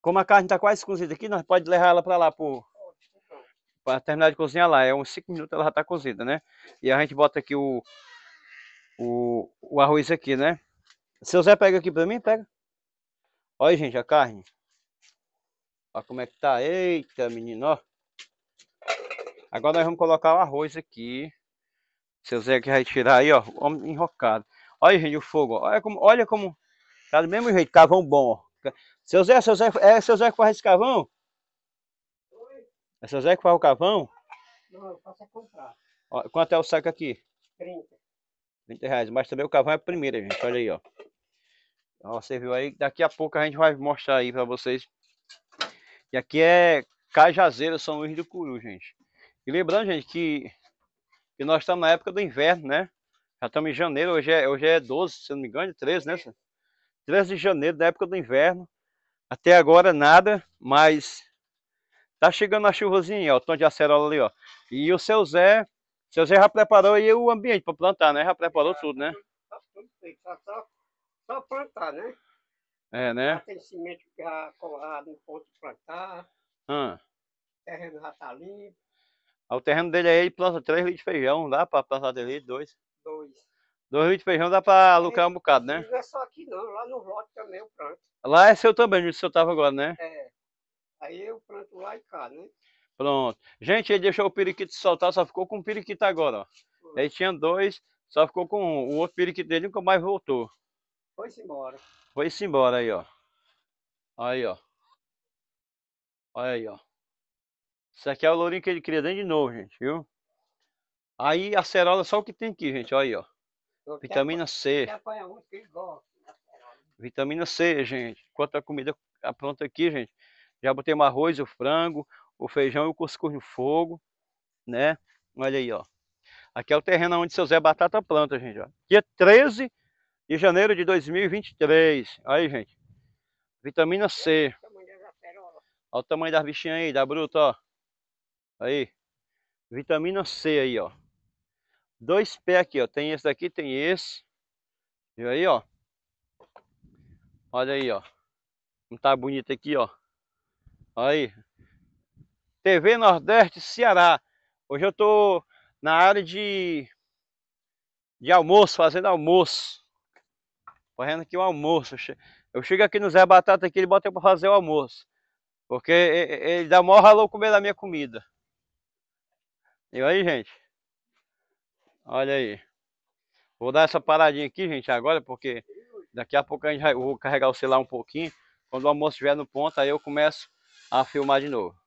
Como a carne está quase cozida aqui, nós pode levar ela para lá, para terminar de cozinhar lá. É uns 5 minutos ela já está cozida, né? E a gente bota aqui o, o, o arroz aqui, né? Seu Zé pega aqui para mim, pega. Olha, gente, a carne. Olha como é que tá. Eita, menino, ó. Agora nós vamos colocar o arroz aqui. Seu Zé que vai tirar aí, ó. Enrocado. Olha, gente, o fogo. Olha como, olha como. Tá do mesmo jeito, carvão bom, ó. Seu Zé, seu Zé, é seu Zé que faz esse cavão? Oi? É seu Zé que faz o cavão? Não, eu faço é comprar. Ó, quanto é o saco aqui? 30. 30 reais, mas também o cavão é a primeira, gente, olha aí, ó. ó. Você viu aí, daqui a pouco a gente vai mostrar aí pra vocês. E aqui é Cajazeiro, São Luís do Curu, gente. E lembrando, gente, que, que nós estamos na época do inverno, né? Já estamos em janeiro, hoje é, hoje é 12, se não me engano, 13, é né? 13 de janeiro, da época do inverno. Até agora nada, mas tá chegando a chuvazinha, ó, o tom de acerola ali, ó. E o seu Zé, seu Zé já preparou aí o ambiente para plantar, né? Já preparou já, tudo, né? Tá tudo feito, tá só, só plantar, né? É, né? Já tem cimento já colado no ponto de plantar. Hum. O terreno já tá limpo. Ah, o terreno dele aí, ele planta 3 litros de feijão, dá para plantar dele 2. 2. 2 litros de feijão dá para é, lucrar um bocado, né? Não é só lá no lote também eu planto. Lá é seu também, onde o senhor estava agora, né? É. Aí eu planto lá e cá, né? Pronto. Gente, ele deixou o periquito soltar, só ficou com o periquito agora, ó. Aí tinha dois, só ficou com um. O outro periquito dele nunca mais voltou. Foi-se embora. Foi-se embora aí, ó. Aí, ó. Olha aí, ó. Isso aqui é o lourinho que ele cria dentro de novo, gente, viu? Aí a cerola é só o que tem aqui, gente. Olha aí, ó. Vitamina C. Vitamina C, gente. Quanto a comida pronta aqui, gente. Já botei o arroz, o frango, o feijão e o cuscuz no fogo, né? Olha aí, ó. Aqui é o terreno onde seu Zé Batata planta, gente, ó. Dia 13 de janeiro de 2023. Aí, gente. Vitamina C. Olha o tamanho das bichinhas aí, da bruta, ó. Aí. Vitamina C aí, ó. Dois pés aqui, ó. Tem esse daqui, tem esse. E aí, ó. Olha aí, ó. Como tá bonito aqui, ó. Olha aí. TV Nordeste Ceará. Hoje eu tô na área de, de almoço, fazendo almoço. Fazendo aqui o um almoço. Eu chego aqui no Zé Batata aqui, ele bota para fazer o almoço. Porque ele dá maior ralou comer da minha comida. E aí, gente? Olha aí. Vou dar essa paradinha aqui, gente, agora, porque Daqui a pouco a gente vai, vou carregar o celular um pouquinho. Quando o almoço estiver no ponto, aí eu começo a filmar de novo.